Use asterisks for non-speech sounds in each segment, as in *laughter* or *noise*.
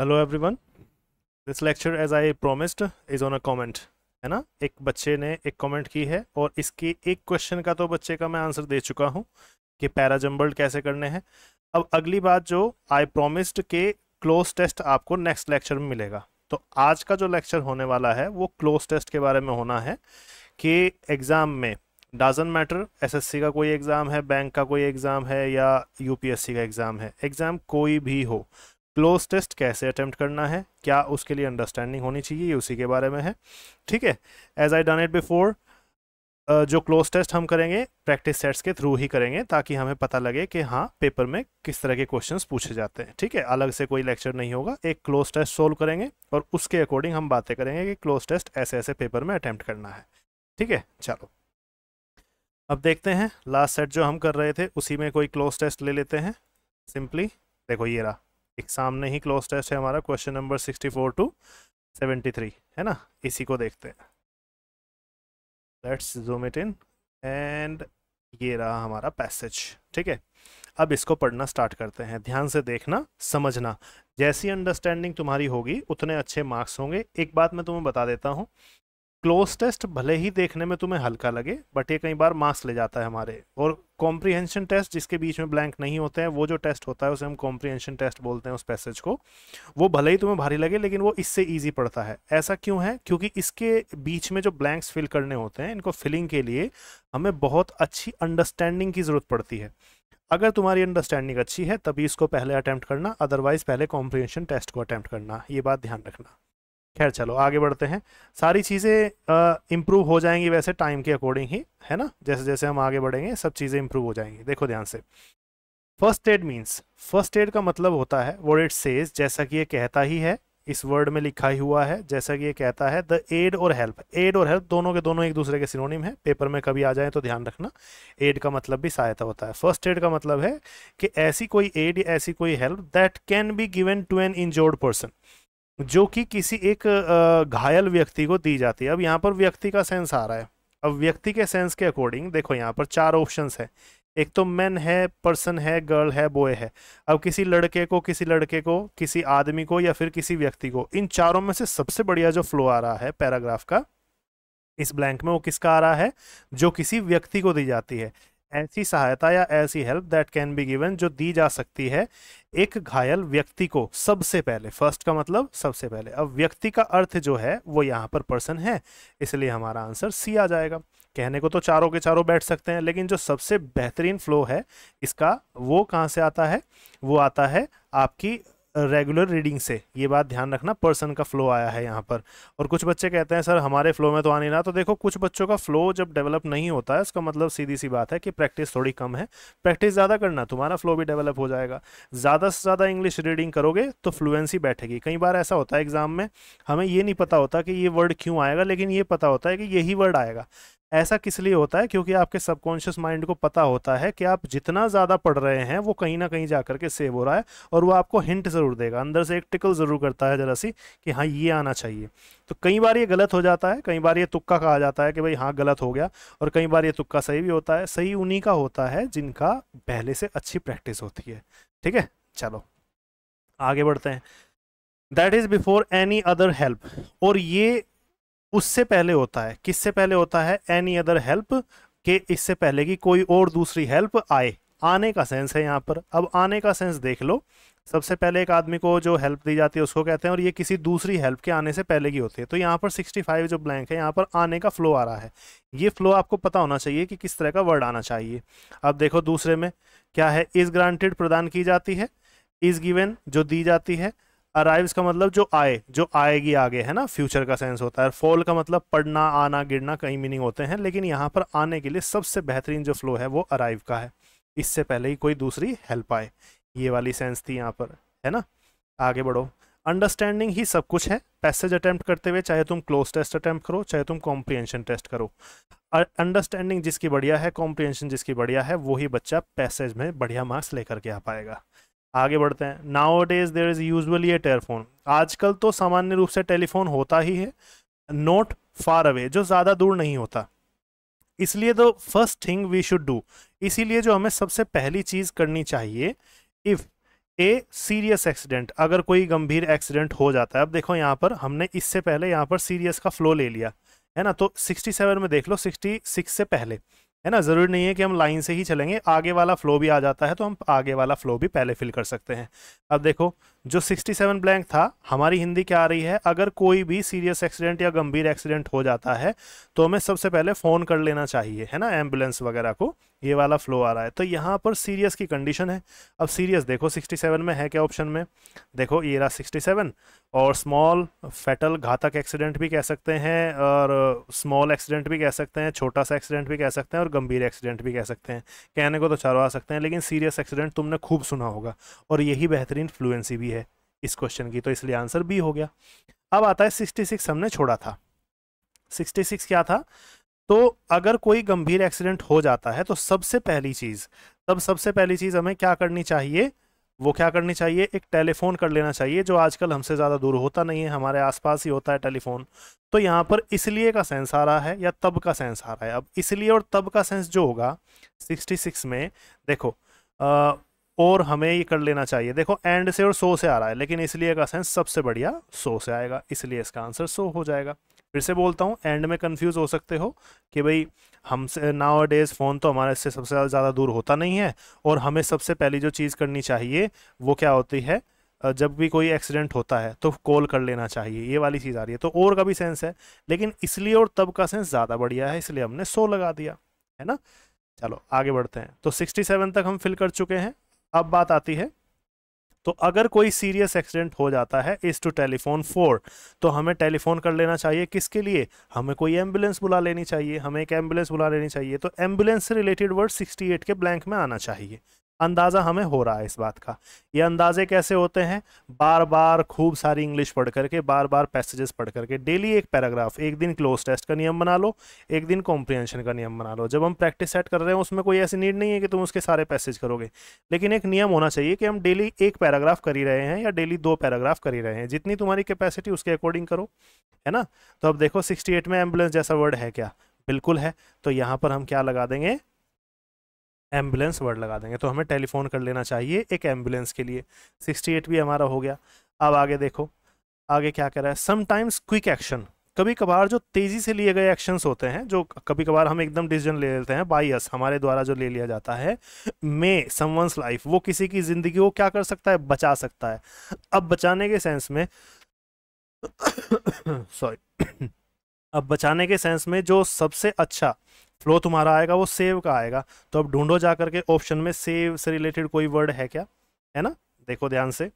hello everyone this lecture as I promised is on a comment है ना एक बच्चे ने एक कमेंट की है और इसके एक क्वेश्चन का तो बच्चे का मैं आंसर दे चुका हूँ कि पैरा जम्बल्ड कैसे करने हैं अब अगली बात जो आई प्रोमिस्ड के क्लोज टेस्ट आपको नेक्स्ट लेक्चर में मिलेगा तो आज का जो लेक्चर होने वाला है वो क्लोज टेस्ट के बारे में होना है कि एग्ज़ाम में डजन मैटर एसएससी का कोई एग्ज़ाम है बैंक का कोई एग्ज़ाम है या यूपीएससी का एग्ज़ाम है एग्ज़ाम कोई भी हो क्लोज टेस्ट कैसे अटैम्प्ट करना है क्या उसके लिए अंडरस्टैंडिंग होनी चाहिए ये उसी के बारे में है ठीक है as I done it before जो क्लोज टेस्ट हम करेंगे प्रैक्टिस सेट्स के थ्रू ही करेंगे ताकि हमें पता लगे कि हाँ पेपर में किस तरह के क्वेश्चंस पूछे जाते हैं ठीक है अलग से कोई लेक्चर नहीं होगा एक क्लोज टेस्ट सोल्व करेंगे और उसके अकॉर्डिंग हम बातें करेंगे कि क्लोज टेस्ट ऐसे ऐसे पेपर में अटैम्प्ट करना है ठीक है चलो अब देखते हैं लास्ट सेट जो हम कर रहे थे उसी में कोई क्लोज टेस्ट ले लेते हैं सिंपली देखो ये रहा एक सामने ही क्लोज टेस्ट है हमारा question number sixty four to seventy three है ना इसी को देखते हैं let's zoom it in and ये रहा हमारा पैसेज ठीक है अब इसको पढ़ना स्टार्ट करते हैं ध्यान से देखना समझना जैसी अंडरस्टैंडिंग तुम्हारी होगी उतने अच्छे मार्क्स होंगे एक बात मैं तुम्हें बता देता हूँ क्लोज टेस्ट भले ही देखने में तुम्हें हल्का लगे बट ये कई बार मार्क्स ले जाता है हमारे और कॉम्प्रीहेंशन टेस्ट जिसके बीच में ब्लैंक नहीं होते हैं वो जो टेस्ट होता है उसे हम कॉम्प्रीहेंशन टेस्ट बोलते हैं उस पैसेज को वो भले ही तुम्हें भारी लगे लेकिन वो इससे ईजी पड़ता है ऐसा क्यों है क्योंकि इसके बीच में जो ब्लैंक्स फिल करने होते हैं इनको फिलिंग के लिए हमें बहुत अच्छी अंडरस्टैंडिंग की ज़रूरत पड़ती है अगर तुम्हारी अंडरस्टैंडिंग अच्छी है तभी इसको पहले अटैम्प्ट करना अदरवाइज़ पहले कॉम्प्रीहेंशन टेस्ट को अटैम्प्ट करना ये बात ध्यान रखना खैर चलो आगे बढ़ते हैं सारी चीज़ें इम्प्रूव हो जाएंगी वैसे टाइम के अकॉर्डिंग ही है ना जैसे जैसे हम आगे बढ़ेंगे सब चीज़ें इम्प्रूव हो जाएंगी देखो ध्यान से first aid means first aid का मतलब होता है वर्ड इट सेज जैसा कि ये कहता ही है इस वर्ड में लिखा ही हुआ है जैसा कि ये कहता है द एड और हेल्प एड और हेल्प दोनों के दोनों एक दूसरे के सिनोनिम है पेपर में कभी आ जाए तो ध्यान रखना एड का मतलब भी सहायता होता है फर्स्ट एड का मतलब है कि ऐसी कोई एड या ऐसी कोई help that can be given to an injured person जो कि किसी एक घायल व्यक्ति को दी जाती है अब यहाँ पर व्यक्ति का सेंस आ रहा है अब व्यक्ति के सेंस के अकॉर्डिंग देखो यहाँ पर चार ऑप्शन है एक तो मैन है पर्सन है गर्ल है बॉय है अब किसी लड़के को किसी लड़के को किसी आदमी को या फिर किसी व्यक्ति को इन चारों में से सबसे बढ़िया जो फ्लो आ रहा है पैराग्राफ का इस ब्लैंक में वो किसका आ रहा है जो किसी व्यक्ति को दी जाती है ऐसी सहायता या ऐसी help that can be given जो दी जा सकती है एक घायल व्यक्ति को सबसे पहले फर्स्ट का मतलब सबसे पहले अब व्यक्ति का अर्थ जो है वो यहाँ पर पर्सन है इसलिए हमारा आंसर सी आ जाएगा कहने को तो चारों के चारों बैठ सकते हैं लेकिन जो सबसे बेहतरीन फ्लो है इसका वो कहाँ से आता है वो आता है आपकी रेगुलर रीडिंग से ये बात ध्यान रखना पर्सन का फ्लो आया है यहाँ पर और कुछ बच्चे कहते हैं सर हमारे फ्लो में तो आ नहीं रहा तो देखो कुछ बच्चों का फ्लो जब डेवलप नहीं होता है इसका मतलब सीधी सी बात है कि प्रैक्टिस थोड़ी कम है प्रैक्टिस ज़्यादा करना तुम्हारा फ्लो भी डेवलप हो जाएगा ज़्यादा से ज़्यादा इंग्लिश रीडिंग करोगे तो फ्लुएंसी बैठेगी कई बार ऐसा होता है एग्ज़ाम में हमें ये नहीं पता होता कि ये वर्ड क्यों आएगा लेकिन ये पता होता है कि यही वर्ड आएगा ऐसा किस लिए होता है क्योंकि आपके सबकॉन्शियस माइंड को पता होता है कि आप जितना ज़्यादा पढ़ रहे हैं वो कहीं ना कहीं जा करके सेव हो रहा है और वो आपको हिंट ज़रूर देगा अंदर से एक टिकल ज़रूर करता है जरा सी कि हाँ ये आना चाहिए तो कई बार ये गलत हो जाता है कई बार ये तुक्का कहा जाता है कि भाई हाँ गलत हो गया और कई बार ये तुक्का सही भी होता है सही उन्हीं का होता है जिनका पहले से अच्छी प्रैक्टिस होती है ठीक है चलो आगे बढ़ते हैं that is before any other help और ये उससे पहले होता है किससे पहले होता है एनी अदर हेल्प के इससे पहले कि कोई और दूसरी हेल्प आए आने का सेंस है यहाँ पर अब आने का सेंस देख लो सबसे पहले एक आदमी को जो हेल्प दी जाती है उसको कहते हैं और ये किसी दूसरी हेल्प के आने से पहले की होती है तो यहाँ पर 65 जो ब्लैंक है यहाँ पर आने का फ्लो आ रहा है ये फ्लो आपको पता होना चाहिए कि किस तरह का वर्ड आना चाहिए अब देखो दूसरे में क्या है इज़ ग्रांटेड प्रदान की जाती है इज़ गिवेन जो दी जाती है अराइव्स का मतलब जो आए जो आएगी आगे है ना फ्यूचर का सेंस होता है फॉल का मतलब पढ़ना आना गिरना कई मीनिंग होते हैं लेकिन यहाँ पर आने के लिए सबसे बेहतरीन जो फ्लो है वो अराइव का है इससे पहले ही कोई दूसरी हेल्प आए ये वाली सेंस थी यहाँ पर है ना आगे बढ़ो अंडरस्टैंडिंग ही सब कुछ है पैसेज अटैम्प्ट करते हुए चाहे तुम क्लोज टेस्ट अटैम्प्ट करो चाहे तुम कॉम्प्रीहेंशन टेस्ट करो अंडरस्टैंडिंग जिसकी बढ़िया है कॉम्प्रीहेंशन जिसकी बढ़िया है वही बच्चा पैसेज में बढ़िया मार्क्स लेकर के आ पाएगा आगे बढ़ते हैं nowadays there is usually a telephone आजकल तो सामान्य रूप से टेलीफोन होता ही है नोट फार अवे जो ज़्यादा दूर नहीं होता इसलिए तो first thing we should do इसीलिए जो हमें सबसे पहली चीज़ करनी चाहिए इफ़ ए सीरियस एक्सीडेंट अगर कोई गंभीर एक्सीडेंट हो जाता है अब देखो यहाँ पर हमने इससे पहले यहाँ पर सीरियस का फ्लो ले लिया है ना तो 67 में देख लो 66 से पहले है ना ज़रूरी नहीं है कि हम लाइन से ही चलेंगे आगे वाला फ्लो भी आ जाता है तो हम आगे वाला फ्लो भी पहले फिल कर सकते हैं अब देखो जो 67 ब्लैंक था हमारी हिंदी क्या आ रही है अगर कोई भी सीरियस एक्सीडेंट या गंभीर एक्सीडेंट हो जाता है तो हमें सबसे पहले फ़ोन कर लेना चाहिए है ना एम्बुलेंस वगैरह को ये वाला फ्लो आ रहा है तो यहाँ पर सीरियस की कंडीशन है अब सीरियस देखो 67 में है क्या ऑप्शन में देखो ये रहा 67 और स्मॉल फैटल घातक एक्सीडेंट भी कह सकते हैं और स्मॉल एक्सीडेंट भी कह सकते हैं छोटा सा एक्सीडेंट भी कह सकते हैं और गंभीर एक्सीडेंट भी कह सकते हैं कहने को तो चारों आ सकते हैं लेकिन सीरियस एक्सीडेंट तुमने खूब सुना होगा और यही बेहतरीन फ्लुएंसी भी है इस क्वेश्चन की तो इसलिए आंसर बी हो गया अब आता है सिक्सटी सिक्स हमने छोड़ा था सिक्सटी सिक्स क्या था तो अगर कोई गंभीर एक्सीडेंट हो जाता है तो सबसे पहली चीज़ तब सबसे पहली चीज़ हमें क्या करनी चाहिए वो क्या करनी चाहिए एक टेलीफोन कर लेना चाहिए जो आजकल हमसे ज़्यादा दूर होता नहीं है हमारे आसपास ही होता है टेलीफोन तो यहाँ पर इसलिए का सेंस आ रहा है या तब का सेंस आ रहा है अब इसलिए और तब का सेंस जो होगा 66 में देखो और हमें ये कर लेना चाहिए देखो एंड से और सो से आ रहा है लेकिन इसलिए का सेंस सबसे बढ़िया सो से आएगा इसलिए इसका आंसर सो हो जाएगा फिर से बोलता हूँ एंड में कंफ्यूज हो सकते हो कि भाई हमसे नाव डेज फ़ोन तो हमारे इससे सबसे ज़्यादा दूर होता नहीं है और हमें सबसे पहली जो चीज़ करनी चाहिए वो क्या होती है जब भी कोई एक्सीडेंट होता है तो कॉल कर लेना चाहिए ये वाली चीज़ आ रही है तो और का भी सेंस है लेकिन इसलिए और तब का सेंस ज़्यादा बढ़िया है इसलिए हमने सो लगा दिया है ना चलो आगे बढ़ते हैं तो सिक्सटी सेवन तक हम फिल कर चुके हैं अब बात आती है तो अगर कोई सीरियस एक्सीडेंट हो जाता है इस टू टेलीफोन फोर तो हमें टेलीफोन कर लेना चाहिए किसके लिए हमें कोई एम्बुलेंस बुला लेनी चाहिए हमें एक एम्बुलेंस बुला लेनी चाहिए तो एम्बुलेंस से रिलेटेड वर्ड 68 के ब्लैंक में आना चाहिए अंदाज़ा हमें हो रहा है इस बात का ये अंदाजे कैसे होते हैं बार बार खूब सारी इंग्लिश पढ़ करके बार बार पैसेजेस पढ़ करके डेली एक पैराग्राफ एक दिन क्लोज टेस्ट का नियम बना लो एक दिन कॉम्प्रिहेंशन का नियम बना लो जब हम प्रैक्टिस सेट कर रहे हैं उसमें कोई ऐसी नीड नहीं है कि तुम उसके सारे पैसेज करोगे लेकिन एक नियम होना चाहिए कि हम डेली एक पैराग्राफ कर ही रहे हैं या डेली दो पैराग्राफ कर ही रहे हैं जितनी तुम्हारी कैपेसिटी उसके अकॉर्डिंग करो है ना तो अब देखो सिक्सटी में एम्बुलेंस जैसा वर्ड है क्या बिल्कुल है तो यहाँ पर हम क्या लगा देंगे एम्बुलेंस वर्ड लगा देंगे तो हमें टेलीफोन कर लेना चाहिए एक एम्बुलेंस के लिए सिक्सटी एट भी हमारा हो गया अब आगे देखो आगे क्या कह रहा है समटाइम्स क्विक एक्शन कभी कभार जो तेज़ी से लिए गए एक्शंस होते हैं जो कभी कभार हम एकदम डिसीजन ले लेते हैं बाईस हमारे द्वारा जो ले लिया जाता है मे समवंस लाइफ वो किसी की ज़िंदगी को क्या कर सकता है बचा सकता है अब बचाने के सेंस में सॉरी *coughs* *coughs* अब बचाने के सेंस में जो सबसे अच्छा फ्लो तुम्हारा आएगा वो सेव का आएगा तो अब ढूंढो जा करके ऑप्शन में सेव से रिलेटेड कोई वर्ड है क्या है ना देखो ध्यान से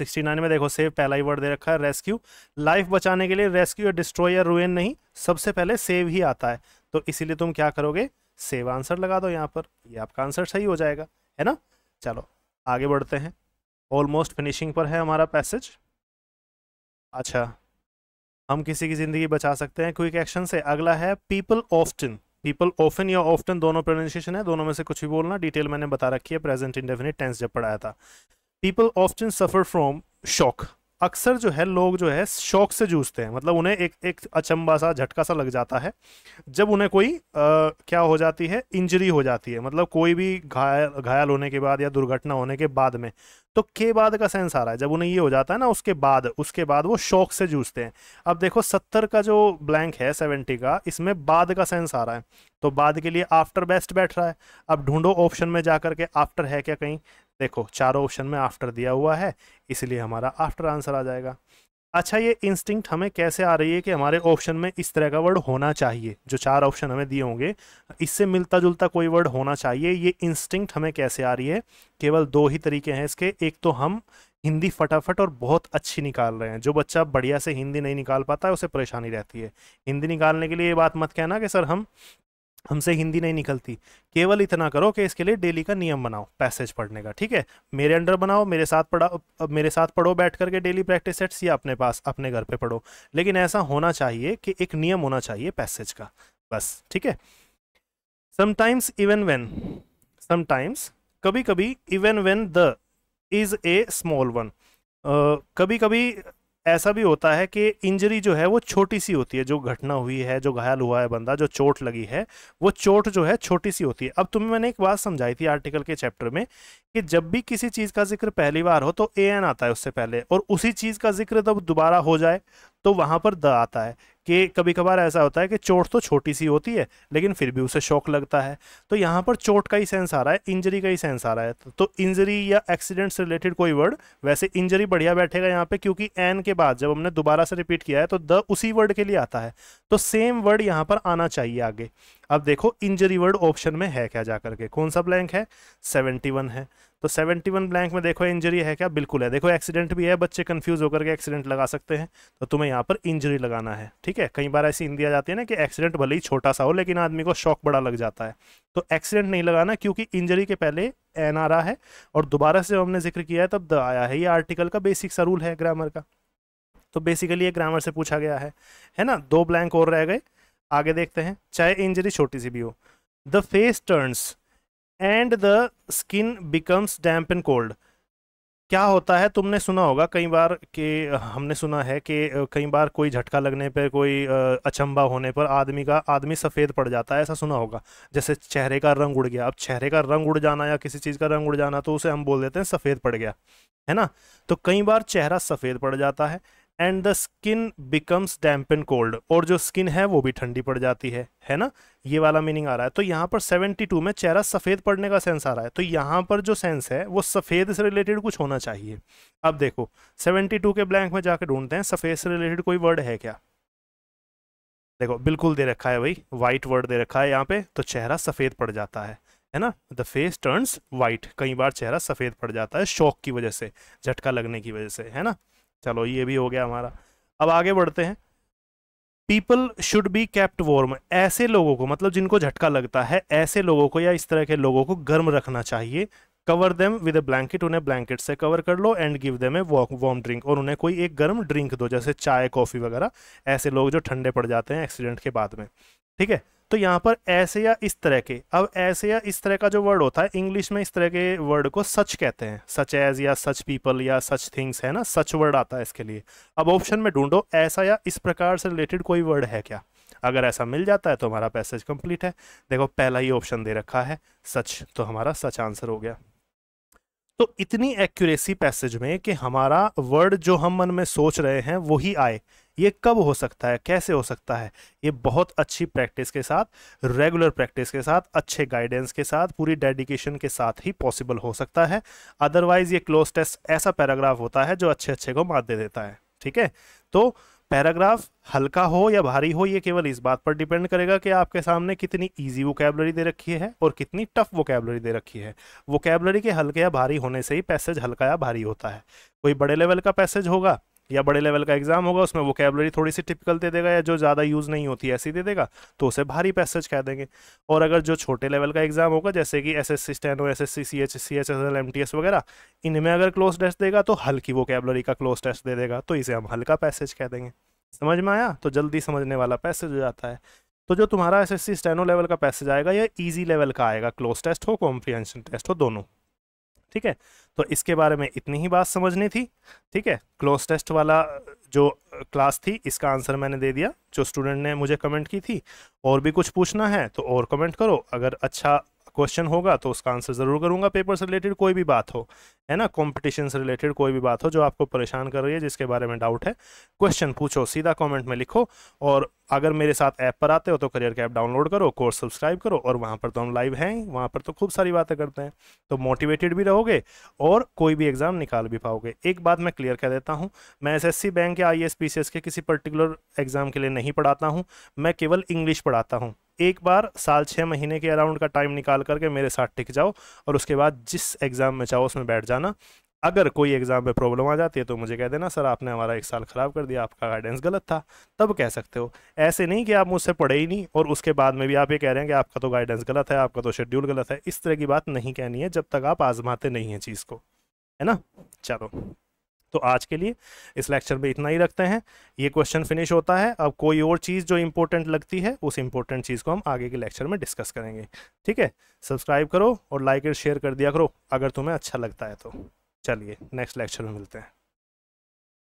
69 में देखो सेव पहला ही वर्ड दे रखा है रेस्क्यू लाइफ बचाने के लिए रेस्क्यू या डिस्ट्रॉय या रुएन नहीं सबसे पहले सेव ही आता है तो इसीलिए तुम क्या करोगे सेव आंसर लगा दो यहाँ पर ये यह आपका आंसर सही हो जाएगा है ना चलो आगे बढ़ते हैं ऑलमोस्ट फिनिशिंग पर है हमारा पैसेज अच्छा हम किसी की ज़िंदगी बचा सकते हैं क्विक एक्शन से अगला है पीपल ऑफ्टन पीपल ऑफन या ऑफ्टन दोनों प्रोनाउंसिएशन है दोनों में से कुछ भी बोलना डिटेल मैंने बता रखी है प्रेजेंट इंडेफिनिट टेंस जब पढ़ाया था people often suffer from shock अक्सर जो है लोग जो है शौक से जूझते हैं मतलब उन्हें एक एक अचंबा सा झटका सा लग जाता है जब उन्हें कोई आ, क्या हो जाती है इंजरी हो जाती है मतलब कोई भी घायल घायल होने के बाद या दुर्घटना होने के बाद में तो के बाद का सेंस आ रहा है जब उन्हें ये हो जाता है ना उसके बाद उसके बाद वो शौक से जूझते हैं अब देखो सत्तर का जो ब्लैंक है सेवेंटी का इसमें बाद का सेंस आ रहा है तो बाद के लिए आफ्टर बेस्ट बैठ रहा है अब ढूंढो ऑप्शन में जा करके आफ्टर है क्या कहीं देखो चारों ऑप्शन में आफ्टर दिया हुआ है इसलिए हमारा आफ्टर आंसर आ जाएगा अच्छा ये इंस्टिंक्ट हमें कैसे आ रही है कि हमारे ऑप्शन में इस तरह का वर्ड होना चाहिए जो चार ऑप्शन हमें दिए होंगे इससे मिलता जुलता कोई वर्ड होना चाहिए ये इंस्टिंक्ट हमें कैसे आ रही है केवल दो ही तरीके हैं इसके एक तो हम हिंदी फटाफट और बहुत अच्छी निकाल रहे हैं जो बच्चा बढ़िया से हिंदी नहीं निकाल पाता है उसे परेशानी रहती है हिंदी निकालने के लिए ये बात मत कहना कि सर हम हमसे हिंदी नहीं निकलती केवल इतना करो कि इसके लिए डेली का नियम बनाओ पैसेज पढ़ने का ठीक है मेरे अंडर बनाओ मेरे साथ पढ़ाओ मेरे साथ पढ़ो बैठ करके डेली प्रैक्टिस सेट्स या अपने पास अपने घर पे पढ़ो लेकिन ऐसा होना चाहिए कि एक नियम होना चाहिए पैसेज का बस ठीक है समटाइम्स इवन वेन समटाइम्स कभी कभी even when the is a small one कभी कभी ऐसा भी होता है कि इंजरी जो है वो छोटी सी होती है जो घटना हुई है जो घायल हुआ है बंदा जो चोट लगी है वो चोट जो है छोटी सी होती है अब तुम्हें मैंने एक बात समझाई थी आर्टिकल के चैप्टर में कि जब भी किसी चीज़ का जिक्र पहली बार हो तो ए एन आता है उससे पहले और उसी चीज़ का जिक्र जब दोबारा हो जाए तो वहाँ पर द आता है कि कभी कभार ऐसा होता है कि चोट तो छोटी सी होती है लेकिन फिर भी उसे शौक लगता है तो यहाँ पर चोट का ही सेंस आ रहा है इंजरी का ही सेंस आ रहा है तो इंजरी या एक्सीडेंट से रिलेटेड कोई वर्ड वैसे इंजरी बढ़िया बैठेगा यहाँ पे क्योंकि एन के बाद जब हमने दोबारा से रिपीट किया है तो द उसी वर्ड के लिए आता है तो सेम वर्ड यहाँ पर आना चाहिए आगे अब देखो इंजरी वर्ड ऑप्शन में है क्या जा करके कौन सा ब्लैंक है वन है तो 71 ब्लैंक में देखो इंजरी है क्या बिल्कुल है देखो एक्सीडेंट भी है बच्चे कंफ्यूज होकर के एक्सीडेंट लगा सकते हैं तो तुम्हें यहाँ पर इंजरी लगाना है ठीक ठीक है कई बार ऐसी हिंदी जाती है ना कि एक्सीडेंट भले ही छोटा सा हो लेकिन आदमी को शौक बड़ा लग जाता है तो एक्सीडेंट नहीं लगाना क्योंकि इंजरी के पहले एन आ रहा है और दोबारा से हमने जिक्र किया है तब द आया है ये आर्टिकल का बेसिक सा रूल है ग्रामर का तो बेसिकली ये ग्रामर से पूछा गया है है ना दो ब्लैंक और रह गए आगे देखते हैं चाहे इंजरी छोटी सी भी हो the face turns and the skin becomes damp and cold क्या होता है तुमने सुना होगा कई बार कि हमने सुना है कि कई बार कोई झटका लगने पर कोई अचंबा होने पर आदमी का आदमी सफ़ेद पड़ जाता है ऐसा सुना होगा जैसे चेहरे का रंग उड़ गया अब चेहरे का रंग उड़ जाना या किसी चीज़ का रंग उड़ जाना तो उसे हम बोल देते हैं सफ़ेद पड़ गया है ना तो कई बार चेहरा सफ़ेद पड़ जाता है and the skin becomes damp and cold और जो स्किन है वो भी ठंडी पड़ जाती है है ना ये वाला मीनिंग आ रहा है तो यहाँ पर 72 में चेहरा सफ़ेद पड़ने का सेंस आ रहा है तो यहाँ पर जो सेंस है वो सफ़ेद से रिलेटेड कुछ होना चाहिए अब देखो 72 के ब्लैंक में जाके ढूंढते हैं सफ़ेद से रिलेटेड कोई वर्ड है क्या देखो बिल्कुल दे रखा है भाई वाइट वर्ड दे रखा है यहाँ पे तो चेहरा सफ़ेद पड़ जाता है है ना द फेस टर्नस वाइट कई बार चेहरा सफ़ेद पड़ जाता है शौक की वजह से झटका लगने की वजह से है ना चलो ये भी हो गया हमारा अब आगे बढ़ते हैं people should be kept warm ऐसे लोगों को मतलब जिनको झटका लगता है ऐसे लोगों को या इस तरह के लोगों को गर्म रखना चाहिए cover them with a blanket उन्हें ब्लैंकेट से कवर कर लो and give them a warm drink और उन्हें कोई एक गर्म ड्रिंक दो जैसे चाय कॉफ़ी वगैरह ऐसे लोग जो ठंडे पड़ जाते हैं एक्सीडेंट के बाद में ठीक है तो यहाँ पर ऐसे या इस तरह के अब ऐसे या इस तरह का जो वर्ड होता है इंग्लिश में इस तरह के वर्ड को सच कहते हैं सच एज या सच पीपल या सच थिंग्स है ना सच वर्ड आता है इसके लिए अब ऑप्शन में ढूंढो ऐसा या इस प्रकार से रिलेटेड कोई वर्ड है क्या अगर ऐसा मिल जाता है तो हमारा पैसेज कंप्लीट है देखो पहला ही ऑप्शन दे रखा है सच तो हमारा सच आंसर हो गया तो इतनी एक्यूरेसी पैसेज में कि हमारा वर्ड जो हम मन में सोच रहे हैं वही आए ये कब हो सकता है कैसे हो सकता है ये बहुत अच्छी प्रैक्टिस के साथ रेगुलर प्रैक्टिस के साथ अच्छे गाइडेंस के साथ पूरी डेडिकेशन के साथ ही पॉसिबल हो सकता है अदरवाइज ये क्लोज टेस्ट ऐसा पैराग्राफ होता है जो अच्छे अच्छे को मात दे देता है ठीक है तो पैराग्राफ हल्का हो या भारी हो ये केवल इस बात पर डिपेंड करेगा कि आपके सामने कितनी इजी वोकेबलरी दे रखी है और कितनी टफ वोकेबलरी दे रखी है वोकेबलरी के हल्के या भारी होने से ही पैसेज हल्का या भारी होता है कोई बड़े लेवल का पैसेज होगा या बड़े लेवल का एग्जाम होगा उसमें वोकेबलरी थोड़ी सी टिपिकल दे देगा या जो ज़्यादा यूज़ नहीं होती ऐसी दे देगा तो उसे भारी पैसेज कह देंगे और अगर जो छोटे लेवल का एग्जाम होगा जैसे कि S S C steno S S C C H C H S L M T S वगैरह इनमें अगर क्लोज टेस्ट देगा तो हल्की वोकेबलरी का क्लोज टेस्ट दे देगा तो इसे हम हल्का पैसेज कह देंगे समझ में आया तो जल्दी समझने वाला पैसेज हो जाता है तो जो तुम्हारा S S C steno level का पैसेज आएगा या ईजी लेवल का आएगा क्लोज टेस्ट हो कॉम्प्रीहेंशन टेस्ट हो दोनों ठीक है तो इसके बारे में इतनी ही बात समझनी थी ठीक है क्लोज टेस्ट वाला जो क्लास थी इसका आंसर मैंने दे दिया जो स्टूडेंट ने मुझे कमेंट की थी और भी कुछ पूछना है तो और कमेंट करो अगर अच्छा क्वेश्चन होगा तो उसका आंसर ज़रूर करूँगा पेपर से रिलेटेड कोई भी बात हो है ना कॉम्पिटिशन से रिलेटेड कोई भी बात हो जो आपको परेशान कर रही है जिसके बारे में डाउट है क्वेश्चन पूछो सीधा कॉमेंट में लिखो और अगर मेरे साथ ऐप पर आते हो तो करियर ऐप डाउनलोड करो कोर्स सब्सक्राइब करो और वहाँ पर तो हम लाइव हैं वहाँ पर तो खूब सारी बातें करते हैं तो मोटिवेटेड भी रहोगे और कोई भी एग्ज़ाम निकाल भी पाओगे एक बात मैं क्लियर कर देता हूँ मैं एसएससी बैंक या आई एस के किसी पर्टिकुलर एग्ज़ाम के लिए नहीं पढ़ाता हूँ मैं केवल इंग्लिश पढ़ाता हूँ एक बार साल छः महीने के अराउंड का टाइम निकाल करके मेरे साथ टिक जाओ और उसके बाद जिस एग्ज़ाम में चाहो उसमें बैठ जाना अगर कोई एग्ज़ाम में प्रॉब्लम आ जाती है तो मुझे कह देना सर आपने हमारा एक साल ख़राब कर दिया आपका गाइडेंस गलत था तब कह सकते हो ऐसे नहीं कि आप मुझसे पढ़े ही नहीं और उसके बाद में भी आप ये कह रहे हैं कि आपका तो गाइडेंस गलत है आपका तो शेड्यूल गलत है इस तरह की बात नहीं कहनी है जब तक आप आजमाते नहीं हैं चीज़ को है ना चलो तो आज के लिए इस लेक्चर में इतना ही रखते हैं ये क्वेश्चन फिनिश होता है अब कोई और चीज़ जो इम्पोर्टेंट लगती है उस इम्पोर्टेंट चीज़ को हम आगे के लेक्चर में डिस्कस करेंगे ठीक है सब्सक्राइब करो और लाइक और शेयर कर दिया करो अगर तुम्हें अच्छा लगता है तो चलिए नेक्स्ट लेक्चर में मिलते हैं